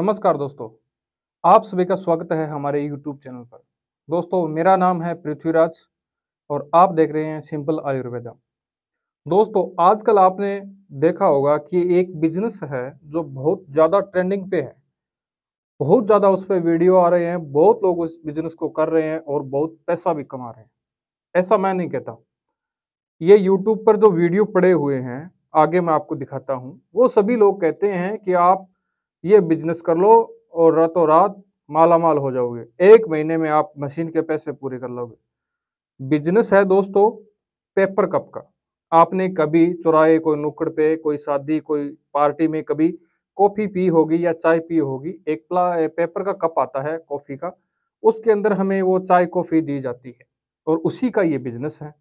नमस्कार दोस्तों आप सभी का स्वागत है हमारे YouTube चैनल पर दोस्तों मेरा नाम है पृथ्वीराज और आप देख रहे हैं सिंपल आयुर्वेदा दोस्तों आजकल आपने देखा होगा कि एक बिजनेस है जो बहुत ज़्यादा ट्रेंडिंग पे है बहुत ज़्यादा उस पर वीडियो आ रहे हैं बहुत लोग उस बिजनेस को कर रहे हैं और बहुत पैसा भी कमा रहे हैं ऐसा मैं नहीं कहता ये यूट्यूब पर जो वीडियो पड़े हुए हैं आगे मैं आपको दिखाता हूँ वो सभी लोग कहते हैं कि आप ये बिजनेस कर लो और रातों रात माला माल हो जाओगे एक महीने में आप मशीन के पैसे पूरे कर लोगे बिजनेस है दोस्तों पेपर कप का आपने कभी चुराए कोई नुक्कड़ पे कोई शादी कोई पार्टी में कभी कॉफ़ी पी होगी या चाय पी होगी एक प्ला पेपर का कप आता है कॉफ़ी का उसके अंदर हमें वो चाय कॉफ़ी दी जाती है और उसी का ये बिजनेस है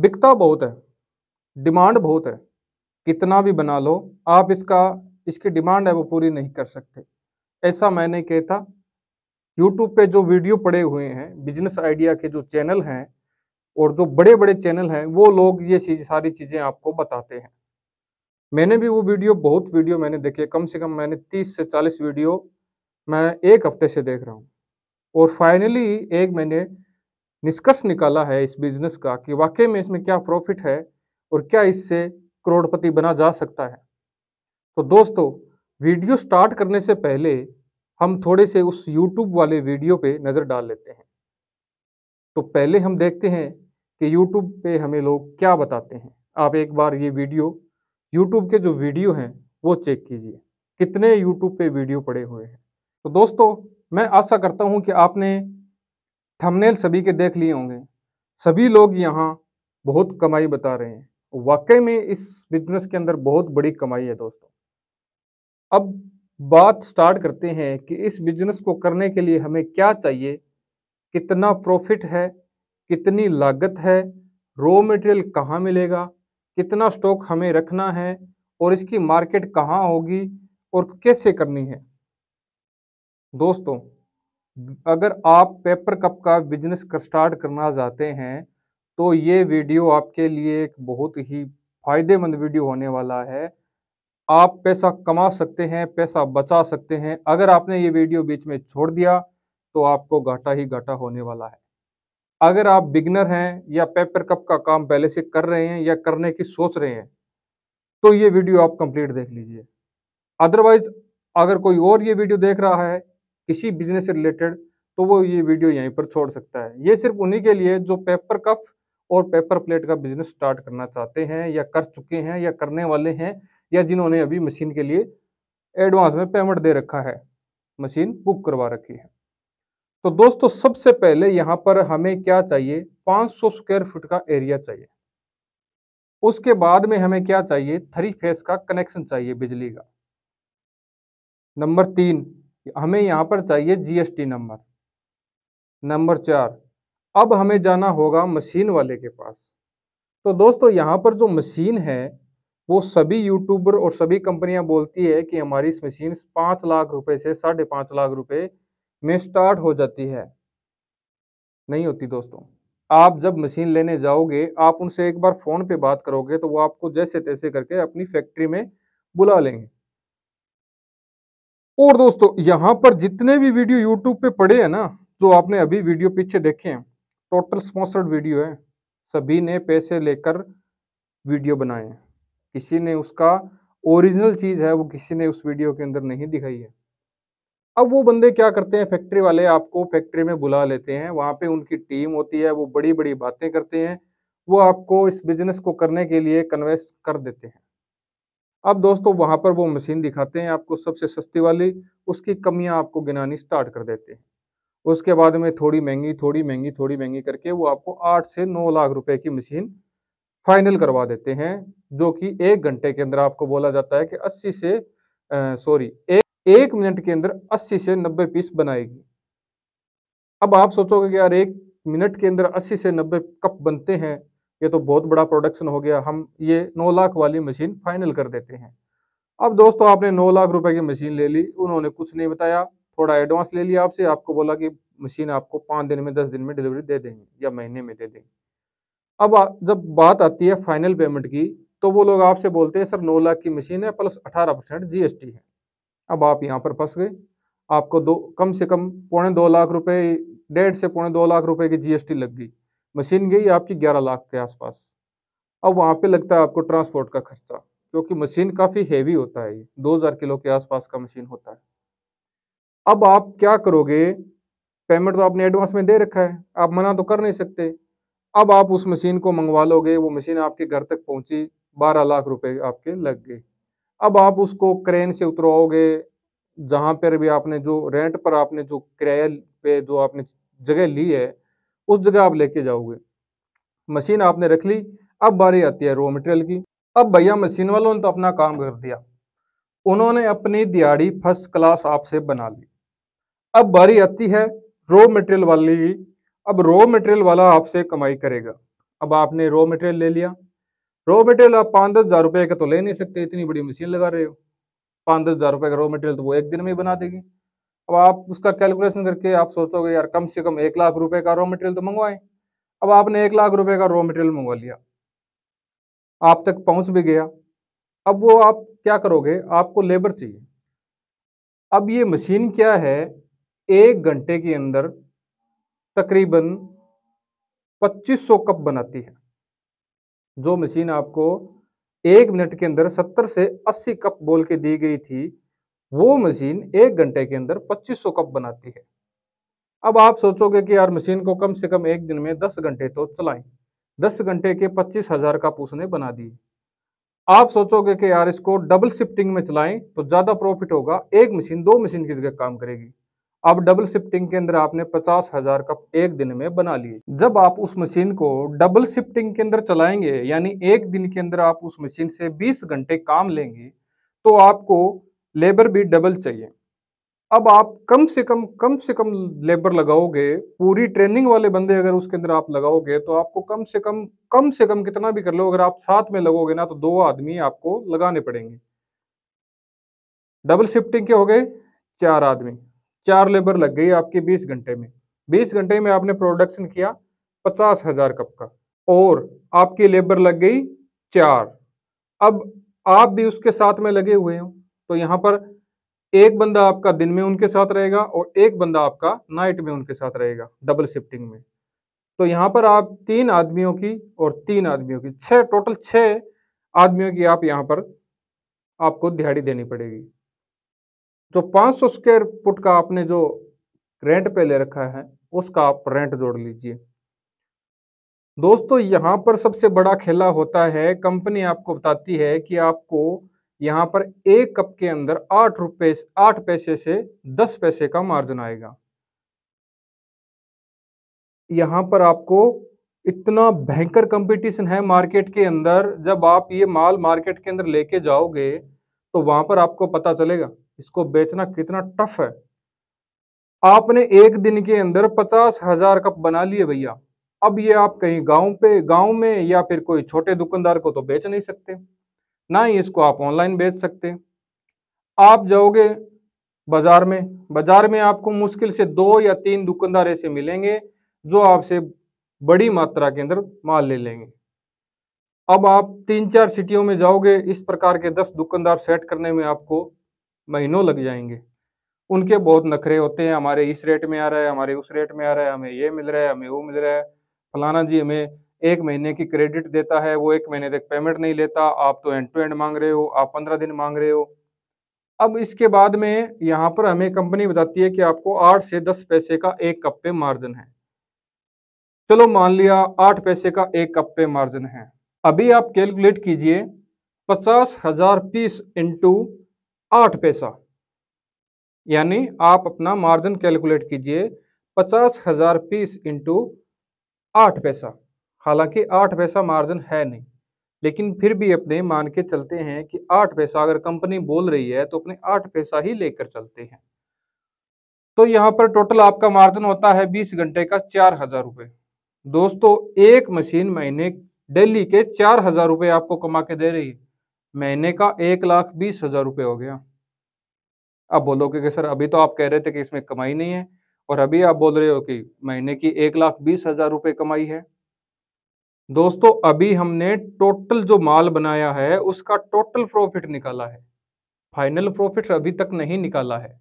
बिकता बहुत है डिमांड बहुत है कितना भी बना लो आप इसका इसकी डिमांड है वो पूरी नहीं कर सकते ऐसा मैंने कहता था यूट्यूब पे जो वीडियो पड़े हुए हैं बिजनेस आइडिया के जो चैनल हैं और जो बड़े बड़े चैनल हैं वो लोग ये चीज सारी चीज़ें आपको बताते हैं मैंने भी वो वीडियो बहुत वीडियो मैंने देखे कम से कम मैंने तीस से चालीस वीडियो मैं एक हफ्ते से देख रहा हूँ और फाइनली एक मैंने निष्कर्ष निकाला है इस बिजनेस का कि वाकई में इसमें क्या प्रॉफिट है और क्या इससे करोड़पति बना जा सकता है तो दोस्तों वीडियो स्टार्ट करने से पहले हम थोड़े से उस यूट्यूब वाले वीडियो पे नज़र डाल लेते हैं तो पहले हम देखते हैं कि यूट्यूब पे हमें लोग क्या बताते हैं आप एक बार ये वीडियो यूट्यूब के जो वीडियो हैं वो चेक कीजिए कितने यूट्यूब पे वीडियो पड़े हुए हैं तो दोस्तों मैं आशा करता हूँ कि आपने थंबनेल सभी के देख लिए होंगे सभी लोग यहाँ बहुत कमाई बता रहे हैं वाकई में इस बिजनेस के अंदर बहुत बड़ी कमाई है दोस्तों अब बात स्टार्ट करते हैं कि इस बिजनेस को करने के लिए हमें क्या चाहिए कितना प्रॉफिट है कितनी लागत है रॉ मटेरियल कहाँ मिलेगा कितना स्टॉक हमें रखना है और इसकी मार्केट कहाँ होगी और कैसे करनी है दोस्तों अगर आप पेपर कप का बिजनेस कर स्टार्ट करना चाहते हैं तो ये वीडियो आपके लिए एक बहुत ही फायदेमंद वीडियो होने वाला है आप पैसा कमा सकते हैं पैसा बचा सकते हैं अगर आपने ये वीडियो बीच में छोड़ दिया तो आपको घाटा ही घाटा होने वाला है अगर आप बिगनर हैं या पेपर कप का काम पहले से कर रहे हैं या करने की सोच रहे हैं तो ये वीडियो आप कंप्लीट देख लीजिए अदरवाइज अगर कोई और ये वीडियो देख रहा है किसी बिजनेस से रिलेटेड तो वो ये वीडियो यहीं पर छोड़ सकता है ये सिर्फ उन्हीं के लिए जो पेपर कप और पेपर प्लेट का बिजनेस स्टार्ट करना चाहते हैं या कर चुके हैं या करने वाले हैं या जिन्होंने अभी मशीन के लिए एडवांस में पेमेंट दे रखा है मशीन बुक करवा रखी है तो दोस्तों सबसे पहले यहां पर हमें क्या चाहिए 500 स्क्वायर फुट का एरिया चाहिए उसके बाद में हमें क्या चाहिए थ्री फेस का कनेक्शन चाहिए बिजली का नंबर तीन हमें यहां पर चाहिए जीएसटी नंबर नंबर चार अब हमें जाना होगा मशीन वाले के पास तो दोस्तों यहां पर जो मशीन है वो सभी यूट्यूबर और सभी कंपनियां बोलती है कि हमारी मशीन पांच लाख रुपए से साढ़े पांच लाख रुपए में स्टार्ट हो जाती है नहीं होती दोस्तों आप जब मशीन लेने जाओगे आप उनसे एक बार फ़ोन पे बात करोगे तो वो आपको जैसे तैसे करके अपनी फैक्ट्री में बुला लेंगे और दोस्तों यहां पर जितने भी वीडियो यूट्यूब पे पड़े हैं ना जो आपने अभी वीडियो पीछे देखे हैं टोटल स्पॉन्सर्ड वीडियो है सभी ने पैसे लेकर वीडियो बनाए हैं किसी ने उसका ओरिजिनल चीज है वो किसी ने उस वीडियो के अंदर नहीं दिखाई है अब वो बंदे क्या करते हैं फैक्ट्री वाले आपको फैक्ट्री में बुला लेते हैं वहां पे उनकी टीम होती है वो बड़ी बड़ी बातें करते हैं वो आपको इस बिजनेस को करने के लिए कन्वेस कर देते हैं अब दोस्तों वहां पर वो मशीन दिखाते हैं आपको सबसे सस्ती वाली उसकी कमियां आपको गिनानी स्टार्ट कर देते हैं उसके बाद में थोड़ी महंगी थोड़ी महंगी थोड़ी महंगी करके वो आपको आठ से नौ लाख रुपए की मशीन फाइनल करवा देते हैं जो कि एक घंटे के अंदर आपको बोला जाता है कि 80 से सॉरी एक, एक मिनट के अंदर 80 से 90 पीस बनाएगी अब आप सोचोगे कि यार एक मिनट के अंदर 80 से 90 कप बनते हैं ये तो बहुत बड़ा प्रोडक्शन हो गया हम ये 9 लाख वाली मशीन फाइनल कर देते हैं अब दोस्तों आपने 9 लाख रुपए की मशीन ले ली उन्होंने कुछ नहीं बताया थोड़ा एडवांस ले लिया आपसे आपको बोला कि मशीन आपको पाँच दिन में दस दिन में डिलीवरी दे देंगे या महीने में दे देंगे अब जब बात आती है फाइनल पेमेंट की तो वो लोग आपसे बोलते हैं सर नौ लाख की मशीन है प्लस अठारह परसेंट जीएसटी है अब आप यहाँ पर फंस गए आपको दो कम से कम पौने दो लाख रुपए डेढ़ से पौने दो लाख रुपए की जीएसटी लग गई मशीन गई आपकी ग्यारह लाख के आसपास अब वहाँ पे लगता है आपको ट्रांसपोर्ट का खर्चा क्योंकि मशीन काफ़ी हैवी होता है ये दो हज़ार किलो के आसपास का मशीन होता है अब आप क्या करोगे पेमेंट तो आपने एडवांस में दे रखा है आप मना तो कर नहीं सकते अब आप उस मशीन को मंगवा लोगे वो मशीन आपके घर तक पहुंची बारह लाख रुपए आपके लग गए अब आप उसको क्रेन से उतरवाओगे जहां पर भी आपने जो रेंट पर आपने जो किराया पे जो आपने जगह ली है उस जगह आप लेके जाओगे मशीन आपने रख ली अब बारी आती है रॉ मटेरियल की अब भैया मशीन वालों ने तो अपना काम कर दिया उन्होंने अपनी दिहाड़ी फर्स्ट क्लास आपसे बना ली अब बारी आती है रॉ मटेरियल वाली अब रॉ मटेरियल वाला आपसे कमाई करेगा अब आपने रॉ मटेरियल ले लिया रॉ मटेरियल आप पाँच दस हज़ार रुपये का तो ले नहीं सकते इतनी बड़ी मशीन लगा रहे हो पाँच दस हज़ार रुपये का रॉ मटेरियल तो वो एक दिन में ही बना देगी अब आप उसका कैलकुलेशन करके आप सोचोगे यार कम से कम एक लाख रुपये का रॉ मटेरियल तो मंगवाएं अब आपने एक लाख रुपये का रॉ मटेरियल मंगवा लिया आप तक पहुँच भी गया अब वो आप क्या करोगे आपको लेबर चाहिए अब ये मशीन क्या है एक घंटे के अंदर तकरीबन 2500 कप बनाती है जो मशीन आपको एक मिनट के अंदर 70 से 80 कप बोल के दी गई थी वो मशीन एक घंटे के अंदर 2500 कप बनाती है अब आप सोचोगे कि यार मशीन को कम से कम एक दिन में 10 घंटे तो चलाएं 10 घंटे के 25000 कप उसने बना दिए आप सोचोगे कि यार इसको डबल शिफ्टिंग में चलाएं तो ज़्यादा प्रॉफिट होगा एक मशीन दो मशीन की जगह काम करेगी अब डबल शिफ्टिंग के अंदर आपने पचास हजार कप एक दिन में बना लिए जब आप उस मशीन को डबल शिफ्टिंग के अंदर चलाएंगे यानी एक दिन के अंदर आप उस मशीन से बीस घंटे काम लेंगे तो आपको लेबर भी डबल चाहिए अब आप कम से कम कम से कम लेबर लगाओगे पूरी ट्रेनिंग वाले बंदे अगर उसके अंदर आप लगाओगे तो आपको कम से कम कम से कम कितना भी कर लो अगर आप साथ में लगोगे ना तो दो आदमी आपको लगाने पड़ेंगे डबल शिफ्टिंग के हो गए चार आदमी चार लेबर लग गई आपके बीस घंटे में बीस घंटे में आपने प्रोडक्शन किया पचास हजार कप का और आपकी लेबर लग गई चार अब आप भी उसके साथ में लगे हुए हो तो यहाँ पर एक बंदा आपका दिन में उनके साथ रहेगा और एक बंदा आपका नाइट में उनके साथ रहेगा डबल शिफ्टिंग में तो यहाँ पर आप तीन आदमियों की और तीन आदमियों की छह टोटल छह आदमियों की आप यहाँ पर आपको दिहाड़ी देनी पड़ेगी जो 500 स्क्वेयर फुट का आपने जो रेंट पे ले रखा है उसका आप रेंट जोड़ लीजिए दोस्तों यहां पर सबसे बड़ा खेला होता है कंपनी आपको बताती है कि आपको यहां पर एक कप के अंदर आठ रुपए आठ पैसे से दस पैसे का मार्जिन आएगा यहां पर आपको इतना भयंकर कंपटीशन है मार्केट के अंदर जब आप ये माल मार्केट के अंदर लेके जाओगे तो वहां पर आपको पता चलेगा इसको बेचना कितना टफ है आपने एक दिन के अंदर पचास हजार कप बना लिए भैया अब ये आप कहीं गांव पे गांव में या फिर कोई छोटे दुकानदार को तो बेच नहीं सकते ना ही इसको आप ऑनलाइन बेच सकते आप जाओगे बाजार में बाजार में आपको मुश्किल से दो या तीन दुकानदार ऐसे मिलेंगे जो आपसे बड़ी मात्रा के अंदर माल ले लेंगे अब आप तीन चार सिटियों में जाओगे इस प्रकार के दस दुकानदार सेट करने में आपको महीनों लग जाएंगे उनके बहुत नखरे होते हैं हमारे इस रेट में आ रहा है हमारे उस रेट में आ रहा है हमें ये मिल रहा है हमें वो मिल रहा है फलाना जी हमें एक महीने की क्रेडिट देता है वो एक महीने तक पेमेंट नहीं लेता आप तो एंड टू एंड मांग रहे हो आप पंद्रह दिन मांग रहे हो अब इसके बाद में यहाँ पर हमें कंपनी बताती है कि आपको आठ से दस पैसे का एक कप पे मार्जिन है चलो मान लिया आठ पैसे का एक कप पे मार्जिन है अभी आप कैलकुलेट कीजिए पचास हजार पीस इंटू आठ पैसा यानी आप अपना मार्जिन कैलकुलेट कीजिए पचास हजार पीस इंटू आठ पैसा हालांकि आठ पैसा मार्जिन है नहीं लेकिन फिर भी अपने मान के चलते हैं कि आठ पैसा अगर कंपनी बोल रही है तो अपने आठ पैसा ही लेकर चलते हैं तो यहां पर टोटल आपका मार्जिन होता है बीस घंटे का चार हजार रुपए दोस्तों एक मशीन महीने डेली के चार हजार रुपए आपको कमा के दे रही है महीने का एक लाख बीस हज़ार रुपये हो गया अब बोलोगे कि सर अभी तो आप कह रहे थे कि इसमें कमाई नहीं है और अभी आप बोल रहे हो कि महीने की एक लाख बीस हज़ार रुपये कमाई है दोस्तों अभी हमने टोटल जो माल बनाया है उसका टोटल प्रॉफिट निकाला है फाइनल प्रॉफिट अभी तक नहीं निकाला है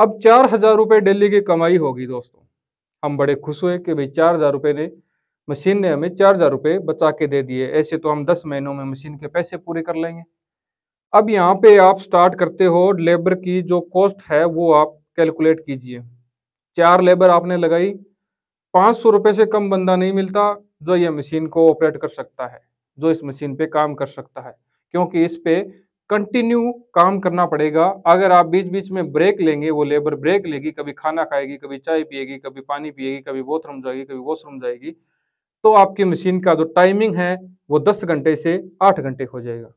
अब चार हजार रुपये डेली की कमाई होगी दोस्तों हम बड़े खुश हुए कि भाई चार हजार रुपये ने मशीन ने हमें चार हजार रुपये बचा के दे दिए ऐसे तो हम दस महीनों में मशीन के पैसे पूरे कर लेंगे अब यहाँ पे आप स्टार्ट करते हो लेबर की जो कॉस्ट है वो आप कैलकुलेट कीजिए चार लेबर आपने लगाई पाँच सौ रुपये से कम बंदा नहीं मिलता जो ये मशीन को ऑपरेट कर सकता है जो इस मशीन पे काम कर सकता है क्योंकि इस पे कंटिन्यू काम करना पड़ेगा अगर आप बीच बीच में ब्रेक लेंगे वो लेबर ब्रेक लेगी कभी खाना खाएगी कभी चाय पिएगी कभी पानी पिएगी कभी बोथरूम जाएगी कभी वॉशरूम जाएगी तो आपकी मशीन का जो टाइमिंग है वो दस घंटे से आठ घंटे हो जाएगा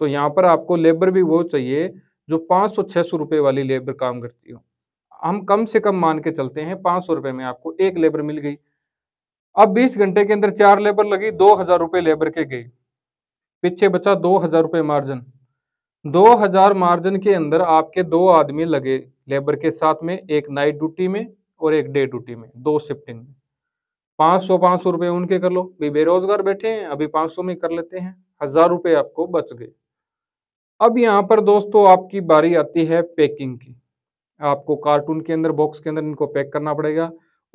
तो यहाँ पर आपको लेबर भी वो चाहिए जो पाँच सौ छः सौ रुपये वाली लेबर काम करती हो हम कम से कम मान के चलते हैं पाँच सौ रुपये में आपको एक लेबर मिल गई अब बीस घंटे के अंदर चार लेबर लगी दो हज़ार रुपये लेबर के गई पीछे बचा दो हज़ार रुपये मार्जिन दो हज़ार मार्जिन के अंदर आपके दो आदमी लगे लेबर के साथ में एक नाइट ड्यूटी में और एक डे ड्यूटी में दो शिफ्टिंग में पांच सौ पांच सौ रुपए उनके कर लो भी बेरोजगार बैठे हैं अभी पांच सौ में कर लेते हैं हजार रुपए आपको बच गए अब यहाँ पर दोस्तों आपकी बारी आती है पैकिंग की आपको कार्टून के अंदर बॉक्स के अंदर इनको पैक करना पड़ेगा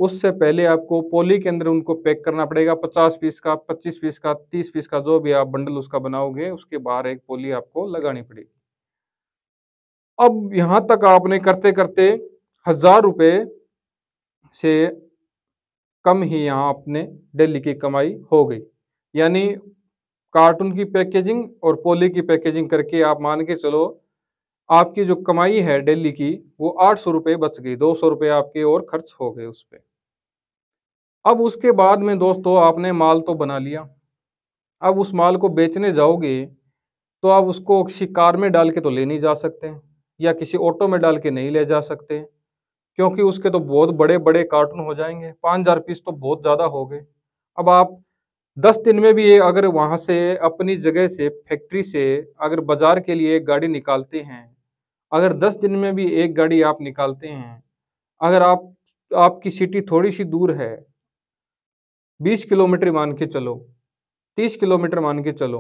उससे पहले आपको पोली के अंदर उनको पैक करना पड़ेगा पचास पीस का पच्चीस पीस का तीस पीस का जो भी आप बंडल उसका बनाओगे उसके बाहर एक पोली आपको लगानी पड़ेगी अब यहां तक आपने करते करते हजार रुपये से कम ही यहाँ अपने डेली की कमाई हो गई यानी कार्टून की पैकेजिंग और पोली की पैकेजिंग करके आप मान के चलो आपकी जो कमाई है डेली की वो आठ सौ रुपये बच गई दो सौ रुपये आपके और खर्च हो गए उस पर अब उसके बाद में दोस्तों आपने माल तो बना लिया अब उस माल को बेचने जाओगे तो आप उसको किसी कार में डाल के तो ले नहीं जा सकते या किसी ऑटो में डाल के नहीं ले जा सकते क्योंकि उसके तो बहुत बड़े बड़े कार्टून हो जाएंगे पाँच हज़ार पीस तो बहुत ज़्यादा हो गए अब आप दस दिन में भी अगर वहां से अपनी जगह से फैक्ट्री से अगर बाज़ार के लिए एक गाड़ी निकालते हैं अगर दस दिन में भी एक गाड़ी आप निकालते हैं अगर आप आपकी सिटी थोड़ी सी दूर है बीस किलोमीटर मान के चलो तीस किलोमीटर मान के चलो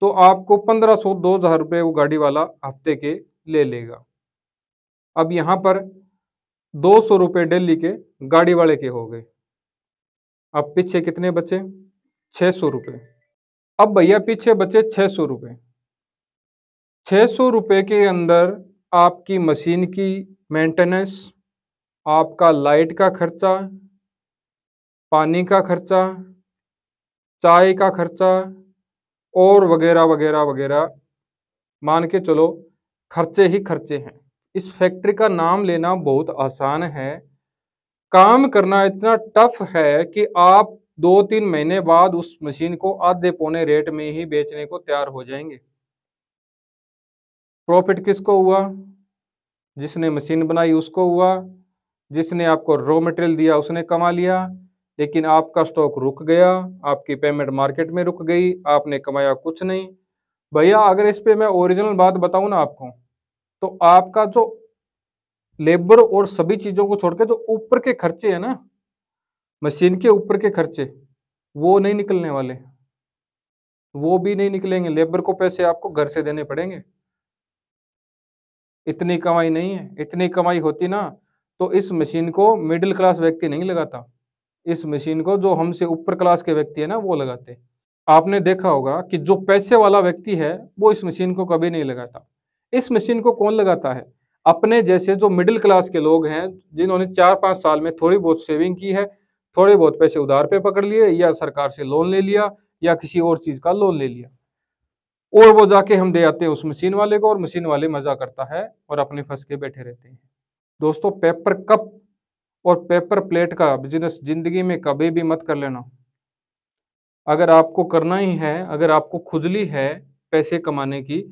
तो आपको पंद्रह सौ दो हज़ार रुपये वो गाड़ी वाला हफ्ते के ले लेगा अब यहाँ पर दो सौ रुपये डेली के गाड़ी वाले के हो गए अब पीछे कितने बचे छः सौ रुपये अब भैया पीछे बचे छः सौ रुपये छः सौ रुपये के अंदर आपकी मशीन की मेंटेनेंस आपका लाइट का खर्चा पानी का खर्चा चाय का खर्चा और वगैरह वगैरह वगैरह मान के चलो खर्चे ही खर्चे हैं इस फैक्ट्री का नाम लेना बहुत आसान है काम करना इतना टफ है कि आप दो तीन महीने बाद उस मशीन को आधे पौने रेट में ही बेचने को तैयार हो जाएंगे प्रॉफिट किसको हुआ जिसने मशीन बनाई उसको हुआ जिसने आपको रॉ मटेरियल दिया उसने कमा लिया लेकिन आपका स्टॉक रुक गया आपकी पेमेंट मार्केट में रुक गई आपने कमाया कुछ नहीं भैया अगर इस पे मैं ओरिजिनल बात बताऊं ना आपको तो आपका जो लेबर और सभी चीजों को छोड़कर जो ऊपर के खर्चे है ना मशीन के ऊपर के खर्चे वो नहीं निकलने वाले वो भी नहीं निकलेंगे लेबर को पैसे आपको घर से देने पड़ेंगे इतनी कमाई नहीं है इतनी कमाई होती ना तो इस मशीन को मिडिल क्लास व्यक्ति नहीं लगाता इस मशीन को जो हमसे ऊपर क्लास के व्यक्ति है ना वो लगाते आपने देखा होगा कि जो पैसे वाला व्यक्ति है वो इस मशीन को कभी नहीं लगाता इस मशीन को कौन लगाता है अपने जैसे जो मिडिल क्लास के लोग हैं जिन्होंने चार पाँच साल में थोड़ी बहुत सेविंग की है थोड़े बहुत पैसे उधार पे पकड़ लिए या सरकार से लोन ले लिया या किसी और चीज़ का लोन ले लिया और वो जाके हम दे आते हैं उस मशीन वाले को और मशीन वाले मज़ा करता है और अपने फंस के बैठे रहते हैं दोस्तों पेपर कप और पेपर प्लेट का बिजनेस ज़िंदगी में कभी भी मत कर लेना अगर आपको करना ही है अगर आपको खुजली है पैसे कमाने की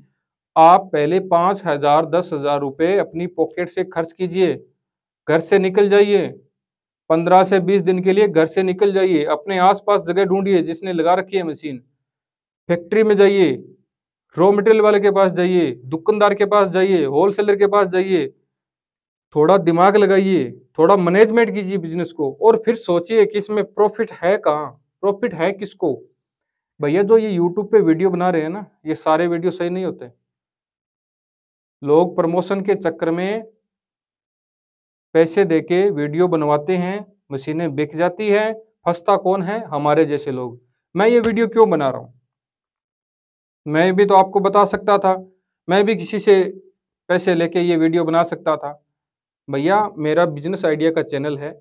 आप पहले पाँच हजार दस हजार रुपये अपनी पॉकेट से खर्च कीजिए घर से निकल जाइए पंद्रह से बीस दिन के लिए घर से निकल जाइए अपने आसपास जगह ढूंढिए जिसने लगा रखी है मशीन फैक्ट्री में जाइए रॉ मटेरियल वाले के पास जाइए दुकानदार के पास जाइए होलसेलर के पास जाइए थोड़ा दिमाग लगाइए थोड़ा मैनेजमेंट कीजिए बिजनेस को और फिर सोचिए कि इसमें प्रॉफिट है कहाँ प्रॉफिट है किसको भैया जो ये यूट्यूब पे वीडियो बना रहे हैं ना ये सारे वीडियो सही नहीं होते लोग प्रमोशन के चक्कर में पैसे देके वीडियो बनवाते हैं मशीनें बिक जाती है फंसता कौन है हमारे जैसे लोग मैं ये वीडियो क्यों बना रहा हूँ मैं भी तो आपको बता सकता था मैं भी किसी से पैसे लेके ये वीडियो बना सकता था भैया मेरा बिजनेस आइडिया का चैनल है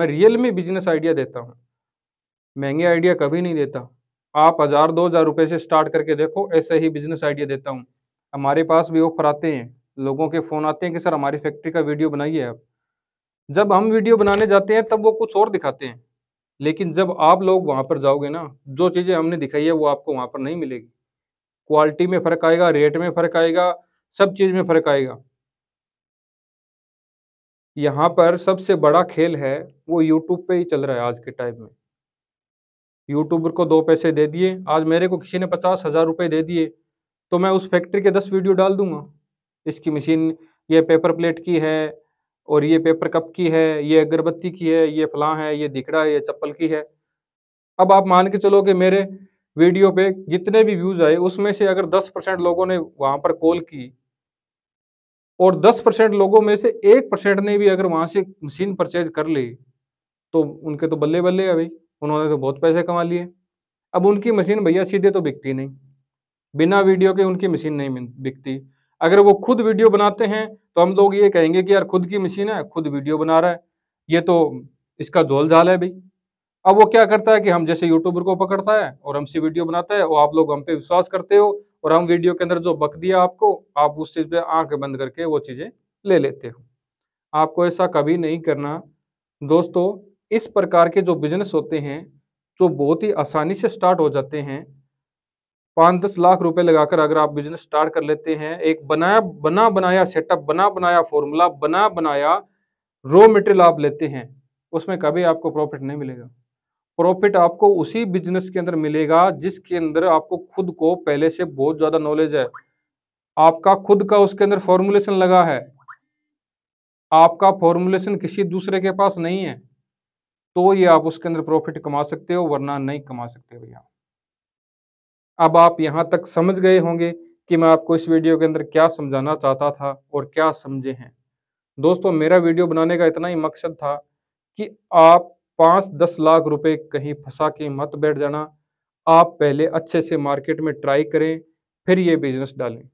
मैं रियल में बिजनेस आइडिया देता हूँ महंगे आइडिया कभी नहीं देता आप हज़ार दो हज़ार रुपये से स्टार्ट करके देखो ऐसे ही बिजनेस आइडिया देता हूँ हमारे पास भी ऑफर आते हैं लोगों के फ़ोन आते हैं कि सर हमारी फैक्ट्री का वीडियो बनाइए आप जब हम वीडियो बनाने जाते हैं तब वो कुछ और दिखाते हैं लेकिन जब आप लोग वहाँ पर जाओगे ना जो चीज़ें हमने दिखाई है वो आपको वहाँ पर नहीं मिलेगी क्वालिटी में फ़र्क आएगा रेट में फ़र्क आएगा सब चीज़ में फ़र्क आएगा यहाँ पर सबसे बड़ा खेल है वो यूट्यूब पे ही चल रहा है आज के टाइम में यूट्यूबर को दो पैसे दे दिए आज मेरे को किसी ने पचास हज़ार रुपये दे दिए तो मैं उस फैक्ट्री के दस वीडियो डाल दूंगा इसकी मशीन ये पेपर प्लेट की है और ये पेपर कप की है ये अगरबत्ती की है ये फलां है ये दिखड़ा है ये चप्पल की है अब आप मान के चलो कि मेरे वीडियो पे जितने भी व्यूज आए उसमें से अगर 10 परसेंट लोगों ने वहां पर कॉल की और 10 परसेंट लोगों में से एक परसेंट ने भी अगर वहां से मशीन परचेज कर ली तो उनके तो बल्ले बल्ले है भाई उन्होंने तो बहुत पैसे कमा लिए अब उनकी मशीन भैया सीधे तो बिकती नहीं बिना वीडियो के उनकी मशीन नहीं बिकती अगर वो खुद वीडियो बनाते हैं तो हम लोग ये कहेंगे कि यार खुद की मशीन है खुद वीडियो बना रहा है ये तो इसका झोल झाल है भाई अब वो क्या करता है कि हम जैसे यूट्यूबर को पकड़ता है और हमसे वीडियो बनाता है और आप लोग हम पे विश्वास करते हो और हम वीडियो के अंदर जो बक दिया आपको आप उस चीज़ पे आंख बंद करके वो चीज़ें ले लेते हो आपको ऐसा कभी नहीं करना दोस्तों इस प्रकार के जो बिजनेस होते हैं जो बहुत ही आसानी से स्टार्ट हो जाते हैं पाँच दस लाख रुपए लगाकर अगर आप बिजनेस स्टार्ट कर लेते हैं एक बनाया बना बनाया सेटअप बना बनाया फॉर्मूला बना बनाया रॉ मटेरियल आप लेते हैं उसमें कभी आपको प्रॉफिट नहीं मिलेगा प्रॉफिट आपको उसी बिजनेस के अंदर मिलेगा जिसके अंदर आपको खुद को पहले से बहुत ज़्यादा नॉलेज है आपका खुद का उसके अंदर फॉर्मुलेशन लगा है आपका फॉर्मुलेशन किसी दूसरे के पास नहीं है तो ये आप उसके अंदर प्रॉफिट कमा सकते हो वरना नहीं कमा सकते भैया अब आप यहाँ तक समझ गए होंगे कि मैं आपको इस वीडियो के अंदर क्या समझाना चाहता था और क्या समझे हैं दोस्तों मेरा वीडियो बनाने का इतना ही मकसद था कि आप पाँच दस लाख रुपए कहीं फंसा के मत बैठ जाना आप पहले अच्छे से मार्केट में ट्राई करें फिर ये बिजनेस डालें